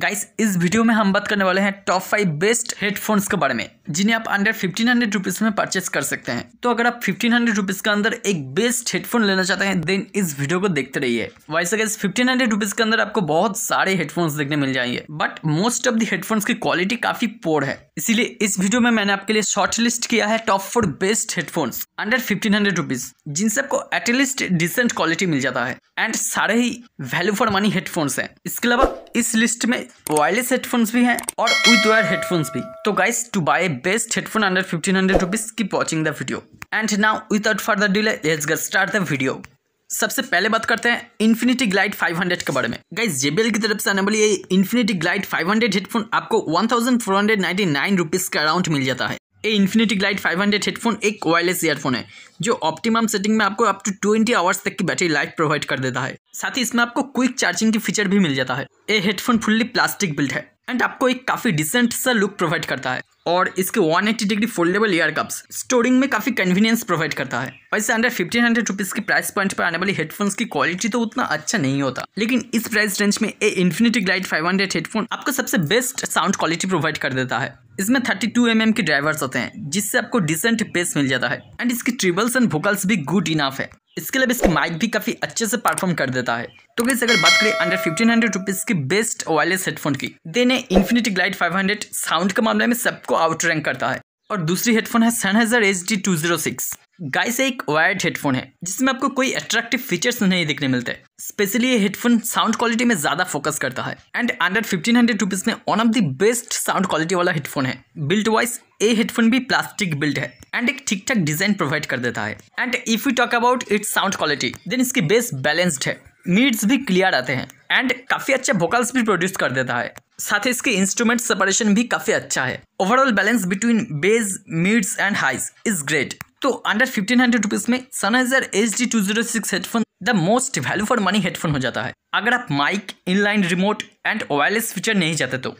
guys इस video में हम बात करने वाले हैं टॉप फाइव बेस्ट हेडफोन्स के बारे में जिन्हें आप अंडर फिफ्टीन हंड्रेड रुपीज में परचेस कर सकते हैं तो अगर आप फिफ्टीन हंड्रेड रुपीज के अंदर एक बेस्ट हेडफोन लेना चाहते हैं देन इस वीडियो को देखते रहिए वैसे गाइस फिफ्टीन हंड्रेड रुपीज के अंदर आपको बहुत सारे हेडफोन्स देखने मिल जाएंगे but most of the headphones की क्वालिटी काफी पोर है इसीलिए इस वीडियो में मैंने आपके लिए शॉर्ट लिस्ट किया है top four best headphones under fifteen hundred rupees जिनसे आपको एटलीस्ट डिसेंट क्वालिटी मिल जाता है एंड सारे ही वैल्यू फॉर मनी हेडफोन्स हैं इसके अलावा इस लिस्ट में वायरलेस हेडफोन्स भी हैं और विद वायर हेडफोन्स भी तो guys to buy best headphone under fifteen hundred rupees keep watching the video and now without further delay let's get start the video सबसे पहले बात करते हैं इन्फिनिटी ग्लाइड 500 के बारे में गाइज जेबीएल की तरफ से आने वाली ये इन्फिनिटी ग्लाइड 500 हेडफोन आपको 1499 रुपीस के अराउंड मिल जाता है ये इन्फिनिटी ग्लाइड 500 हेडफोन एक वायरलेस ईयरफोन है जो ऑप्टिमम सेटिंग में आपको अप टू 20 आवर्स तक की बैटरी लाइफ प्रोवाइड कर देता है साथ ही इसमें आपको क्विक चार्जिंग की फीचर भी मिल जाता है ये हेडफोन फुल्ली प्लास्टिक बिल्ड है एंड आपको एक काफ़ी डिसेंट सा लुक प्रोवाइड करता है और इसके 180 degree foldable ear cups storing में काफ़ी कन्वीनियंस प्रोवाइड करता है वैसे अंडर फिफ्टीन हंड्रेड रुपीज़ की प्राइस पॉइंट पर आने वाली हेडफोन्स की क्वालिटी तो उतना अच्छा नहीं होता लेकिन इस प्राइस रेंज में ए इन्फिनिटी ग्लाइड 500 हेडफोन आपको सबसे बेस्ट साउंड क्वालिटी प्रोवाइड कर देता है इसमें थर्टी टू एम के ड्राइवर्स होते हैं जिससे आपको डिसेंट बेस मिल जाता है एंड इसकी ट्रिबल्स एंड वोकल्स भी गुड इनाफ है इसके अलावा इसकी माइक भी काफ़ी अच्छे से परफॉर्म कर देता है तो कैसे अगर बात करें अंडर फिफ्टीन हंड्रेड रुपीज़ की बेस्ट वायरलेस हेडफोन की देन है infinity glide five hundred sound के मामले में सबको आउट रैंक करता है और दूसरी हेडफोन है हजार H D two zero six guys एक वायर्ड हेडफोन है जिसमें आपको कोई अट्रैक्टिव फीचर्स नहीं देखने मिलते स्पेशली ये हेडफोन साउंड क्वालिटी में ज़्यादा फोकस करता है and under fifteen hundred rupees में one of the best sound quality वाला हेडफोन है बिल्ट वाइज ये हेडफोन भी प्लास्टिक बिल्ड है एंड एक ठीक ठाक डिजाइन प्रोवाइड कर देता है and if you talk about its sound quality then इसकी बेस बैलेंस्ड है मीड्स भी क्लियर आते हैं एंड काफ़ी अच्छे वोकल्स भी प्रोड्यूस कर देता है साथ ही इसके इंस्ट्रूमेंट सेपरेशन भी काफ़ी अच्छा है overall balance between bass mids and highs is great तो अंडर फिफ्टीन हंड्रेड रुपीज़ में Sennheiser H D two zero six headphone the most value for money headphone हो जाता है अगर आप mic inline remote and wireless feature नहीं चाहते तो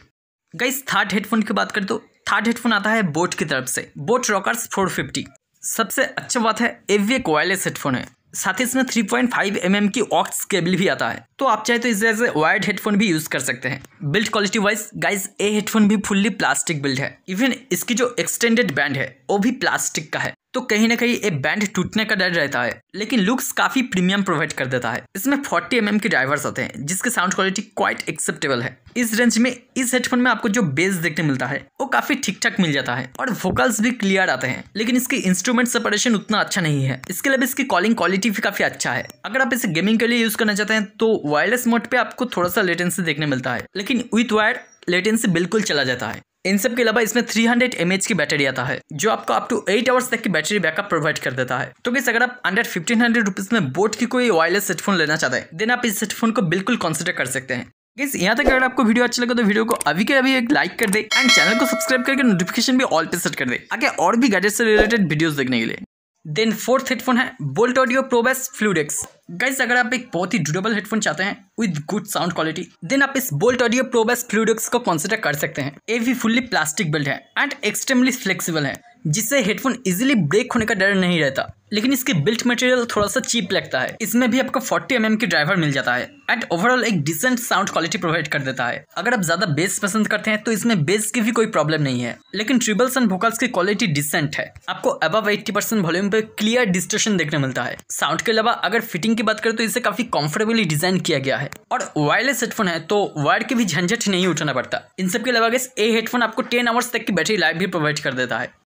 गई थर्ड हेडफोन की बात करें तो थर्ड हेडफोन आता है बोट की तरफ से बोट रॉकर्स फोर फिफ्टी सबसे अच्छा बात है एवी एक वायरलेस हेडफोन है साथ ही इसमें three point five M M की ऑक्स केबल भी आता है तो आप चाहे तो इसे एज ए वायर्ड हेडफोन भी यूज कर सकते हैं बिल्ड क्वालिटी वाइज गाइज ए हेडफोन भी फुल्ली प्लास्टिक बिल्ड है इवन इसकी जो एक्सटेंडेड बैंड है वो भी प्लास्टिक का है तो कहीं ना कहीं ये बैंड टूटने का डर रहता है लेकिन लुक्स काफ़ी प्रीमियम प्रोवाइड कर देता है इसमें 40 एम mm के ड्राइवर्स आते हैं जिसके साउंड क्वालिटी क्वाइट एक्सेप्टेबल है इस रेंज में इस हेडफोन में आपको जो बेस देखने मिलता है वो काफ़ी ठीक ठाक मिल जाता है और वोकल्स भी क्लियर आते हैं लेकिन इसके इंस्ट्रूमेंट सेपरेशन उतना अच्छा नहीं है इसके अलावा इसकी कॉलिंग क्वालिटी भी काफ़ी अच्छा है अगर आप इसे गेमिंग के लिए यूज़ करना चाहते हैं तो वायरलेस मोड पर आपको थोड़ा सा लेटेंसी देखने मिलता है लेकिन विथ वायर लेटेंसी बिल्कुल चला जाता है इन सब के अलावा इसमें 300 हंड्रेड की बैटरी आता है जो आपको अप टू एट आवर्स तक की बैटरी बैकअप प्रोवाइड कर देता है तो किस अगर आप अंडर फिफ्टीन हंड्रेड रुपीज में बोट की कोई वायरलेस हेडफोन लेना चाहते हैं देन आप इस हेडफोन को बिल्कुल कंसिडर कर सकते हैं गैस यहाँ तक अगर आपको वीडियो अच्छा लगा तो वीडियो को अभी के अभी एक लाइक कर दे एंड चैनल को सब्सक्राइब करके नोटिफिकेशन भी ऑल पे सेट कर दे आगे और भी गैजेट से रिलेटेड वीडियोस देखने के लिए देन फोर्थ हेडफोन है बोल्ट ऑडियो प्रोबेस फ्लूडेक्स गाइज अगर आप एक बहुत ही ड्यूरेबल हेडफोन चाहते हैं with good sound quality then आप इस बोल्ट ऑडियो प्रोबेस फ्लूडेक्स को कंसिडर कर सकते हैं ये भी फुल्ली प्लास्टिक बिल्ड है एंड एक्सट्रीमली फ्लेक्सिबल है जिससे हेडफोन इजिली ब्रेक होने का डर नहीं रहता लेकिन इसके बिल्ट मटेरियल थोड़ा सा चीप लगता है इसमें भी आपको 40 एम mm की ड्राइवर मिल जाता है एंड ओवरऑल एक डिसेंट साउंड क्वालिटी प्रोवाइड कर देता है अगर आप ज्यादा बेस पसंद करते हैं तो इसमें बेस की भी कोई प्रॉब्लम नहीं है लेकिन ट्रिबल्स एंड वोकल्स की क्वालिटी डिसेंट है आपको अबव एट्टी परसेंट वॉल्यूम पर क्लियर डिस्टर्शन देखने मिलता है साउंड के अलावा अगर फिटिंग की बात करें तो इसे काफी कंफर्टेबली डिजाइन किया गया है और वायरलेस हेडफोन है तो वायर की भी झंझट नहीं उठाना पड़ता इन सबके अलावा ये हेडफोन आपको टेन आवर्स तक की बैटरी लाइफ भी प्रोवाइड कर देता है